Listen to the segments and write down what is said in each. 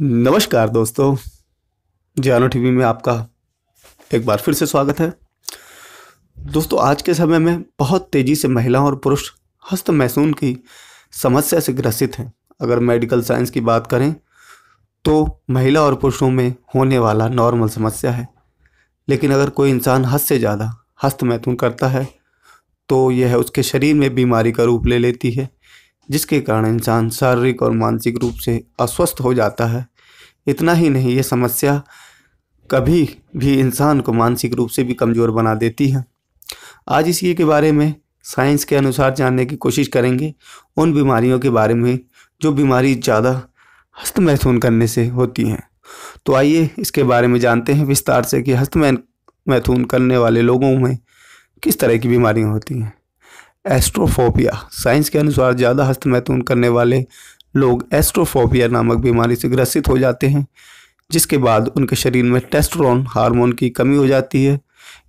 नमस्कार दोस्तों जानो टीवी में आपका एक बार फिर से स्वागत है दोस्तों आज के समय में बहुत तेज़ी से महिलाओं और पुरुष हस्त मैसून की समस्या से ग्रसित हैं अगर मेडिकल साइंस की बात करें तो महिला और पुरुषों में होने वाला नॉर्मल समस्या है लेकिन अगर कोई इंसान हद से ज़्यादा हस्त महसून करता है तो यह उसके शरीर में बीमारी का रूप ले लेती है जिसके कारण इंसान शारीरिक और मानसिक रूप से अस्वस्थ हो जाता है इतना ही नहीं ये समस्या कभी भी इंसान को मानसिक रूप से भी कमज़ोर बना देती है आज इसी के बारे में साइंस के अनुसार जानने की कोशिश करेंगे उन बीमारियों के बारे में जो बीमारी ज़्यादा हस्त मैथुन करने से होती हैं तो आइए इसके बारे में जानते हैं विस्तार से कि हस्त मैथुन करने वाले लोगों में किस तरह की बीमारियाँ होती हैं एस्ट्रोफोबिया साइंस के अनुसार ज़्यादा हस्तमैथुन करने वाले लोग एस्ट्रोफोबिया नामक बीमारी से ग्रसित हो जाते हैं जिसके बाद उनके शरीर में टेस्ट्रोन हार्मोन की कमी हो जाती है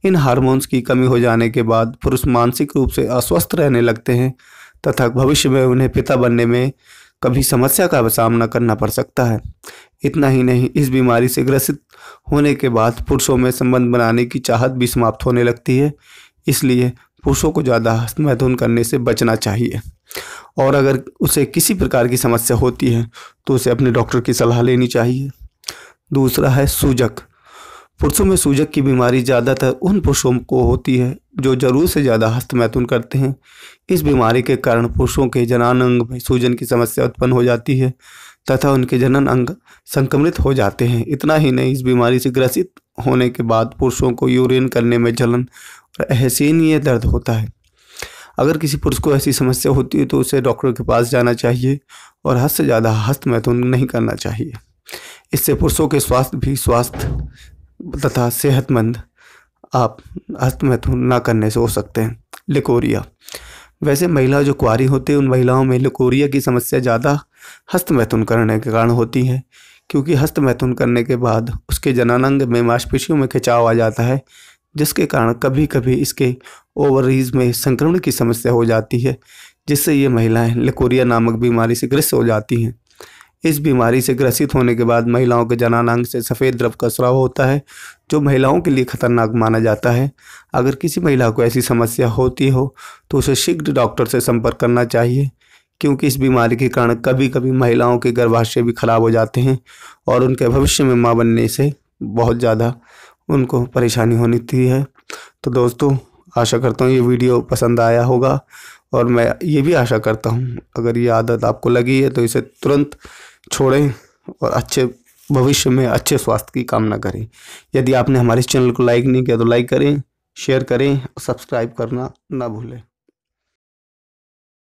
इन हार्मोन्स की कमी हो जाने के बाद पुरुष मानसिक रूप से अस्वस्थ रहने लगते हैं तथा भविष्य में उन्हें पिता बनने में कभी समस्या का सामना करना पड़ सकता है इतना ही नहीं इस बीमारी से ग्रसित होने के बाद पुरुषों में संबंध बनाने की चाहत भी समाप्त होने लगती है इसलिए पुरुषों को ज़्यादा हस्त मैथुन करने से बचना चाहिए और अगर उसे किसी प्रकार की समस्या होती है तो उसे अपने डॉक्टर की सलाह लेनी चाहिए दूसरा है सूजक पुरुषों में सूजक की बीमारी ज़्यादातर उन पुरुषों को होती है जो ज़रूर से ज़्यादा हस्त मैथुन करते हैं इस बीमारी के कारण पुरुषों के जनन अंग में सूजन की समस्या उत्पन्न हो जाती है तथा उनके जनन अंग संक्रमित हो जाते हैं इतना ही नहीं इस बीमारी से ग्रसित होने के बाद पुरुषों को यूरिन करने में जलन हसीन ये दर्द होता है अगर किसी पुरुष को ऐसी समस्या होती है तो उसे डॉक्टर के पास जाना चाहिए और हद से ज़्यादा हस्त महत्वपूर्ण नहीं करना चाहिए इससे पुरुषों के स्वास्थ्य भी स्वास्थ्य तथा सेहतमंद आप हस्त महत्वपूर्ण ना करने से हो सकते हैं लिकोरिया वैसे महिला जो कुआरी होती है उन महिलाओं में लिकोरिया की समस्या ज़्यादा हस्त मैथुन करने के कारण होती है क्योंकि हस्त मैथुन करने के बाद उसके जनानंग में मांसपेशियों में खिंचाव आ जाता है जिसके कारण कभी कभी इसके ओवरीज में संक्रमण की समस्या हो जाती है जिससे ये महिलाएं लिकोरिया नामक बीमारी से ग्रस्त हो जाती हैं इस बीमारी से ग्रसित होने के बाद महिलाओं के जनानांग से सफ़ेद द्रव का स्राव होता है जो महिलाओं के लिए खतरनाक माना जाता है अगर किसी महिला को ऐसी समस्या होती हो तो उसे शीघ्र डॉक्टर से संपर्क करना चाहिए क्योंकि इस बीमारी के कारण कभी कभी महिलाओं के गर्भाशय भी खराब हो जाते हैं और उनके भविष्य में माँ बनने से बहुत ज़्यादा उनको परेशानी होनी थी है तो दोस्तों आशा करता हूँ ये वीडियो पसंद आया होगा और मैं ये भी आशा करता हूँ अगर ये आदत आपको लगी है तो इसे तुरंत छोड़ें और अच्छे भविष्य में अच्छे स्वास्थ्य की कामना करें यदि आपने हमारे इस चैनल को लाइक नहीं किया तो लाइक करें शेयर करें और सब्सक्राइब करना ना भूलें